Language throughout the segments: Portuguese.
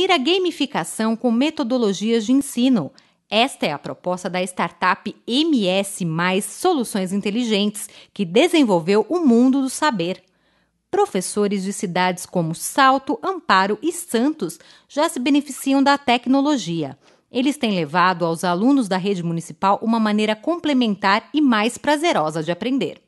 unir a gamificação com metodologias de ensino. Esta é a proposta da startup MS Mais Soluções Inteligentes, que desenvolveu o mundo do saber. Professores de cidades como Salto, Amparo e Santos já se beneficiam da tecnologia. Eles têm levado aos alunos da rede municipal uma maneira complementar e mais prazerosa de aprender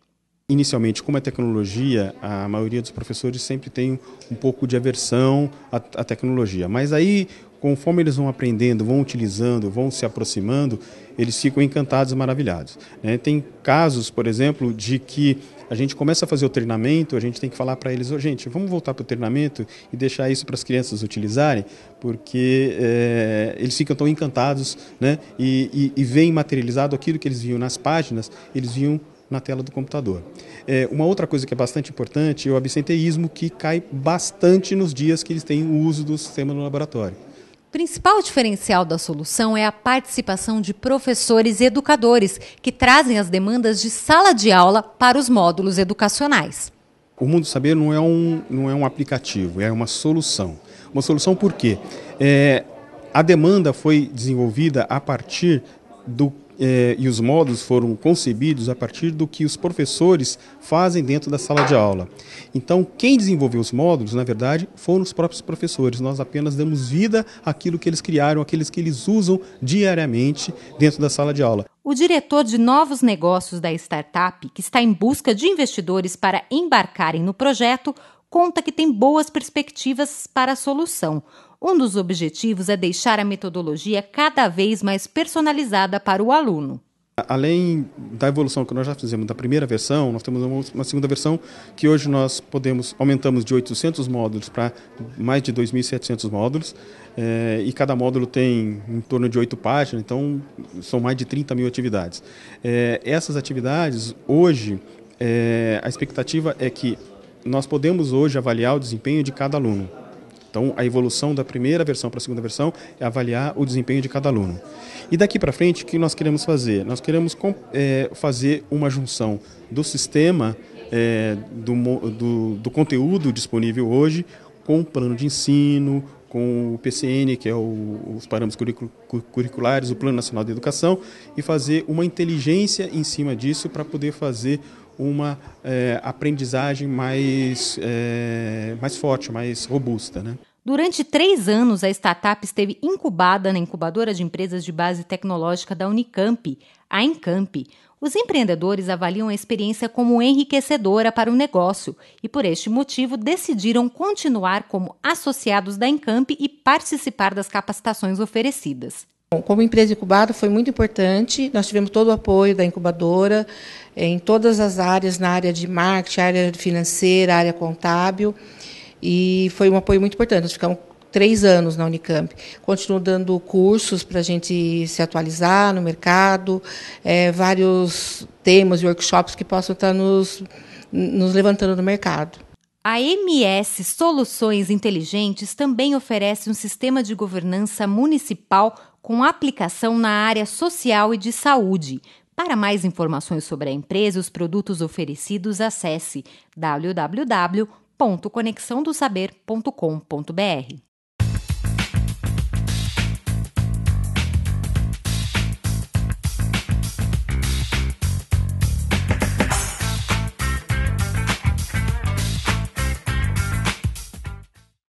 inicialmente, como é tecnologia, a maioria dos professores sempre tem um pouco de aversão à, à, tecnologia. Mas aí, conforme eles vão aprendendo, vão utilizando, vão se aproximando, eles ficam encantados e maravilhados. Né? Tem casos, por exemplo, de que a gente começa a fazer o treinamento, a gente tem que falar para eles, oh, gente, vamos voltar para o treinamento e deixar isso para as crianças utilizarem, porque é, eles ficam tão encantados né? e, e, e veem materializado aquilo que eles viam nas páginas, eles viam na tela do computador. É, uma outra coisa que é bastante importante é o absenteísmo, que cai bastante nos dias que eles têm o uso do sistema no laboratório. O principal diferencial da solução é a participação de professores e educadores, que trazem as demandas de sala de aula para os módulos educacionais. O Mundo Saber não é um, não é um aplicativo, é uma solução. Uma solução por quê? É, a demanda foi desenvolvida a partir do eh, e os módulos foram concebidos a partir do que os professores fazem dentro da sala de aula. Então, quem desenvolveu os módulos, na verdade, foram os próprios professores. Nós apenas damos vida àquilo que eles criaram, àqueles que eles usam diariamente dentro da sala de aula. O diretor de novos negócios da startup, que está em busca de investidores para embarcarem no projeto, conta que tem boas perspectivas para a solução. Um dos objetivos é deixar a metodologia cada vez mais personalizada para o aluno. Além da evolução que nós já fizemos da primeira versão, nós temos uma segunda versão que hoje nós podemos aumentamos de 800 módulos para mais de 2.700 módulos é, e cada módulo tem em torno de oito páginas, então são mais de 30 mil atividades. É, essas atividades hoje é, a expectativa é que nós podemos hoje avaliar o desempenho de cada aluno. Então, a evolução da primeira versão para a segunda versão é avaliar o desempenho de cada aluno. E daqui para frente, o que nós queremos fazer? Nós queremos é, fazer uma junção do sistema, é, do, do, do conteúdo disponível hoje, com o plano de ensino, com o PCN, que é o, os parâmetros curriculares, o Plano Nacional de Educação, e fazer uma inteligência em cima disso para poder fazer uma é, aprendizagem mais, é, mais forte, mais robusta. Né? Durante três anos, a startup esteve incubada na incubadora de empresas de base tecnológica da Unicamp, a Encamp. Os empreendedores avaliam a experiência como enriquecedora para o negócio e, por este motivo, decidiram continuar como associados da Encamp e participar das capacitações oferecidas. Como empresa incubada foi muito importante, nós tivemos todo o apoio da incubadora eh, em todas as áreas, na área de marketing, área financeira, área contábil, e foi um apoio muito importante. Nós ficamos três anos na Unicamp. Continuo dando cursos para a gente se atualizar no mercado, é, vários temas e workshops que possam estar tá nos, nos levantando no mercado. A MS Soluções Inteligentes também oferece um sistema de governança municipal com aplicação na área social e de saúde. Para mais informações sobre a empresa e os produtos oferecidos, acesse www.conexãodosaber.com.br.